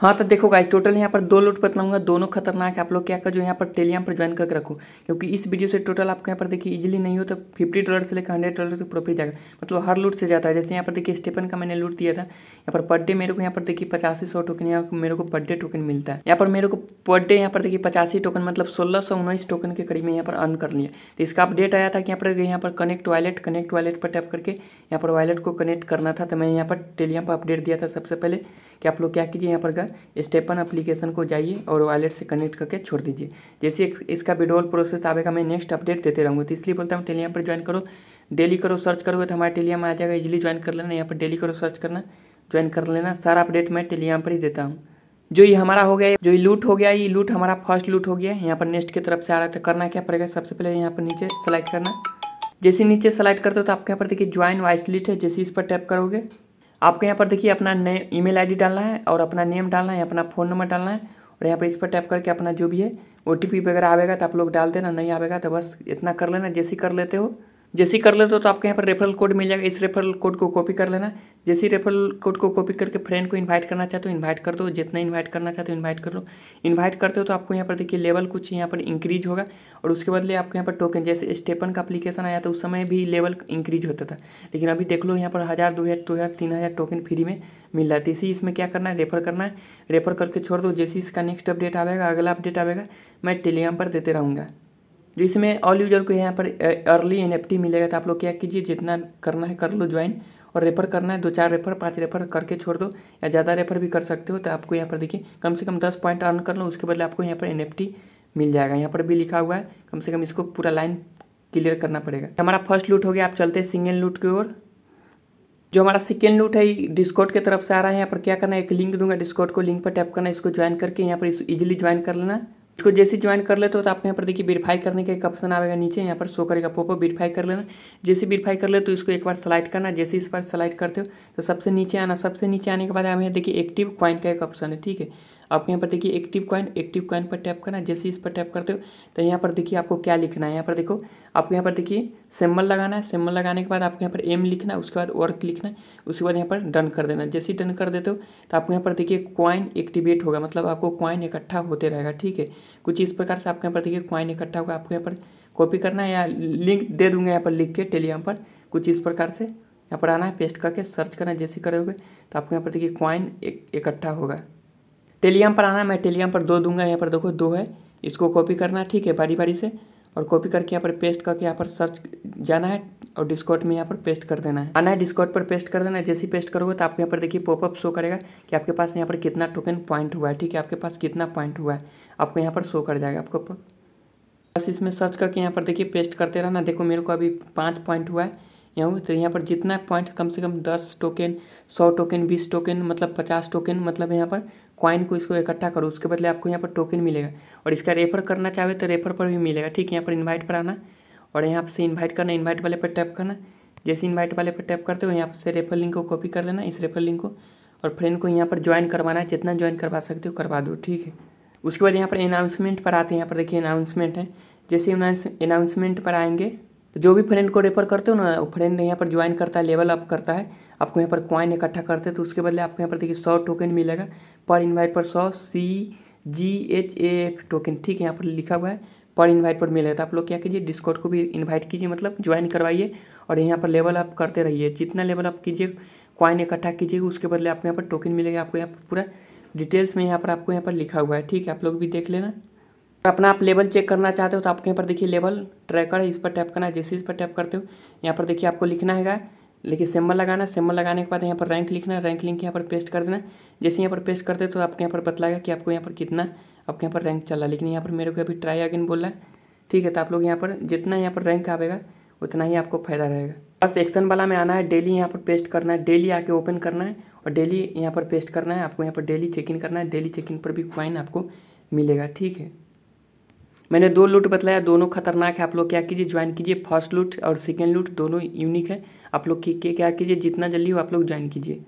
हाँ तो देखो गाइस टोटल यहाँ पर दो लोट बताऊंगा दोनों खतरनाक है आप लोग क्या कर जो यहाँ पर टेलीग्राम पर ज्वाइन करके रखो क्योंकि इस वीडियो से टोटल आपको यहाँ पर देखिए इजीली नहीं हो तो फिफ्टी डॉलर से लेकर हंड्रेड डॉलर तक प्रॉफिट जाएगा मतलब हर लूट से जाता है जैसे यहाँ पर देखिए स्टेपन का मैंने लूट दिया था यहाँ पर पर डे मेरे को यहाँ पर देखिए पचासी सौ टोकन यहाँ मेरे को पर डे टोकन मिलता है यहाँ पर मेरे को पर डे यहाँ पर देखिए पचासी टोकन मतलब सोलह सौ उन्नीस टोकन के करीब में यहाँ पर अर्न कर लिया तो इसका अपडेट आया था कि यहाँ पर यहाँ पर कनेक्ट वॉलेट कनेक्ट वॉलेट पर टैप करके यहाँ पर वॉलेट को कनेक्ट करना था तो मैंने यहाँ पर टेलीग्राम पर अपडेट दिया था सबसे पहले कि आप लोग क्या कीजिए यहाँ पर स्टेपन एप्लीकेशन को जाइए और वॉलेट से कनेक्ट करके छोड़ दीजिए जैसे इसका विड्रोल प्रोसेस आएगा मैं नेक्स्ट अपडेट देते रहूँगा तो इसलिए बोलता हूँ टेलीग्राम पर ज्वाइन करो डेली करो सर्च करोगे तो हमारे टेलीग्राम आ जाएगा इजिली ज्वाइन कर लेना यहाँ पर डेली करो सर्च करना ज्वाइन कर लेना सारा अपडेट मैं टेलीग्राम पर ही देता हूँ जो ये हमारा हो गया जो ये लूट हो गया ये लूट हमारा फर्स्ट लूट हो गया यहाँ पर नेक्स्ट की तरफ से आ रहा है तो करना क्या पड़ेगा सबसे पहले यहाँ पर नीचे सेलेक्ट करना जैसे नीचे सेलेक्ट करते हो तो आपके यहाँ पर देखिए ज्वाइन वाइस लिस्ट है जैसे इस पर टैप करोगे आपको यहाँ पर देखिए अपना नए ईमेल आईडी डालना है और अपना नेम डालना है अपना फ़ोन नंबर डालना है और यहाँ पर इस पर टैप करके अपना जो भी है ओ वगैरह आवेगा तो आप लोग डाल देना नहीं आवेगा तो बस इतना कर लेना जैसे कर लेते हो जैसे ही कर लेते हो तो आपके यहाँ पर रेफरल कोड मिल जाएगा इस रेफरल कोड को कॉपी कर लेना जैसे ही रेफरल कोड को कॉपी करके फ्रेंड को इनवाइट करना चाहते हो तो इनवाइट कर दो जितना इनवाइट करना चाहते हो तो इनवाइट कर लो इनवाइट करते हो तो आपको यहाँ पर देखिए लेवल कुछ यहाँ पर इंक्रीज होगा और उसके बदले आपको यहाँ पर टोकन जैसे स्टेपन का अपलीकेशन आया था उस समय भी लेवल इंक्रीज होता था लेकिन अभी देख लो यहाँ पर हज़ार दो हज़ार दो हज़ार तीन हज़ार टोकन फ्री में मिल रहा है तो इसी इसमें क्या करना है रेफर करना है रेफर करके छोड़ दो जैसे इसका नेक्स्ट अपडेट आएगा अगला अपडेट आएगा मैं टेलीग्राम पर देते रहूँगा जो इसमें ऑल यूजर को यहाँ पर अर्ली एन मिलेगा तो आप लोग क्या कीजिए जितना करना है कर लो ज्वाइन और रेफर करना है दो चार रेफर पाँच रेफर करके छोड़ दो या ज़्यादा रेफर भी कर सकते हो तो आपको यहाँ पर देखिए कम से कम दस पॉइंट अर्न कर लो उसके बदले आपको यहाँ पर एन मिल जाएगा यहाँ पर भी लिखा हुआ है कम से कम इसको पूरा लाइन क्लियर करना पड़ेगा हमारा फर्स्ट लूट हो गया आप चलते हैं सिंगल लूट की ओर जो हमारा सेकेंड लूट है डिस्कोट की तरफ से आ रहा है यहाँ पर क्या करना है एक लिंक दूंगा डिस्कोट को लिंक पर टैप करना इसको ज्वाइन करके यहाँ पर इजिली ईजिली ज्वाइन कर लेना इसको जैसे ज्वाइन कर लेते हो तो आपको यहाँ पर देखिए वेरीफाई करने का एक ऑप्शन आएगा नीचे यहाँ पर शो करेगा पोपो वेरीफाई कर लेना जैसे वेरीफाई कर ले तो इसको एक बार सेलेक्ट करना जैसे इस बार सेलेक्ट करते हो तो सबसे नीचे आना सबसे नीचे आने के बाद यहाँ देखिए एक्टिव क्वाइन का एक ऑप्शन है ठीक है आपको यहाँ पर देखिए एक्टिव कॉइन एक्टिव कॉइन पर टैप करना जैसे इस पर टैप करते हो तो यहाँ पर देखिए आपको क्या लिखना है यहाँ पर देखो आपको यहाँ पर देखिए सेम्बल लगाना है सेम्बल लगाने के बाद आपको यहाँ पर एम लिखना है उसके बाद वर्क लिखना है उसके बाद यहाँ पर डन कर देना जैसे ही डन कर देते हो तो आपको यहाँ पर देखिए कॉइन एक्टिवेट होगा मतलब आपको कॉइन इकट्ठा होते रहेगा ठीक है कुछ इस प्रकार से आपके यहाँ पर देखिए कॉइन इकट्ठा होगा आपको यहाँ पर कॉपी करना है या लिंक दे दूंगा यहाँ पर लिख के टेलीग्राम पर कुछ इस प्रकार से यहाँ पर आना है पेस्ट करके सर्च करना जैसे करोगे तो आपको यहाँ पर देखिए कॉइन इकट्ठा होगा टेलीग्राम पर आना मैं टेलीग्राम पर दो दूंगा यहाँ पर देखो दो है इसको कॉपी करना ठीक है बारी बारी से और कॉपी करके यहाँ पर पेस्ट करके यहाँ पर सर्च जाना है और डिस्काउट में यहाँ पर पेस्ट कर देना है आना है डिस्काउट पर पेस्ट कर देना है जैसे ही पेस्ट करोगे तो आपको यहाँ पर देखिए पॉपअप शो करेगा कि आपके पास यहाँ पर कितना टोकन पॉइंट हुआ है ठीक है आपके पास कितना पॉइंट हुआ है आपको यहाँ पर शो कर जाएगा आपको बस इसमें सर्च करके यहाँ पर देखिए पेस्ट करते रहना देखो मेरे को अभी पाँच पॉइंट हुआ है यहाँ तो यहाँ पर जितना पॉइंट कम से कम दस टोकन सौ टोकन बीस टोकन मतलब पचास टोकन मतलब यहाँ पर कॉइन को इसको इकट्ठा करो उसके बदले आपको यहाँ पर टोकन मिलेगा और इसका रेफर करना चाहे तो रेफर पर भी मिलेगा ठीक है यहाँ पर इन्वाइट पर आना और यहाँ से इन्वाइट करना इन्वाइट वाले पर टैप करना जैसे इन्वाइट वाले पर टैप करते हो यहाँ से रेफर लिंक को कॉपी कर लेना इस रेफर लिंक को और फ्रेंड को यहाँ पर ज्वाइन करवाना है जितना ज्वाइन करवा सकते हो करवा दो ठीक है उसके बाद यहाँ पर अनाउंसमेंट पर आते हैं यहाँ पर देखिए अनाउंसमेंट है जैसे अनाउंसमेंट पर आएंगे तो जो भी फ्रेंड को रेफर करते हो ना फ्रेंड यहाँ पर ज्वाइन करता है लेवल अप करता है आपको यहाँ पर क्वाइन इकट्ठा करते हैं तो उसके बदले आपको यहाँ पर देखिए सौ टोकन मिलेगा पर इन्वाइट पर सौ C G H A F token ठीक है यहाँ पर लिखा हुआ है पर इनवाइट पर मिलेगा तो आप लोग क्या कीजिए डिस्कॉर्ड को भी इन्वाइट कीजिए मतलब ज्वाइन करवाइए और यहाँ पर लेवल अप करते रहिए जितना लेवल अप कीजिए क्वाइन इकट्ठा कीजिए उसके बदले आपको यहाँ पर टोकन मिलेगा आपको यहाँ पर पूरा डिटेल्स में यहाँ पर आपको यहाँ पर लिखा हुआ है ठीक है आप लोग भी देख लेना अपना आप लेवल चेक करना चाहते हो तो आपके यहाँ पर देखिए लेवल ट्रैकर है इस पर टैप करना है जैसे इस पर टैप करते हो यहाँ पर देखिए आपको लिखना है लेकिन सिम्बल लगाना सिम्बल लगाने के बाद यहाँ पर रैंक लिखना है रैंक लिंक यहाँ पर पेस्ट कर देना जैसे यहाँ पर पेस्ट करते तो आपके यहाँ पर बतलाएगा कि आपको यहाँ पर कितना आपके यहाँ पर रैंक चला लेकिन यहाँ पर मेरे को अभी ट्राई अगेन बोल रहा है ठीक है तो आप लोग यहाँ पर जितना यहाँ पर रैंक आएगा उतना ही आपको फायदा रहेगा बस एक्शन वाला में आना है डेली यहाँ पर पेस्ट करना है डेली आके ओपन करना है और डेली यहाँ पर पेस्ट करना है आपको यहाँ पर डेली चेक इन करना है डेली चेक इन पर भी क्वाइन आपको मिलेगा ठीक है मैंने दो लूट बतलाया दोनों खतरनाक है आप लोग क्या कीजिए ज्वाइन कीजिए फर्स्ट लूट और सेकेंड लूट दोनों यूनिक है आप लोग क्या कीजिए जितना जल्दी हो आप लोग ज्वाइन कीजिए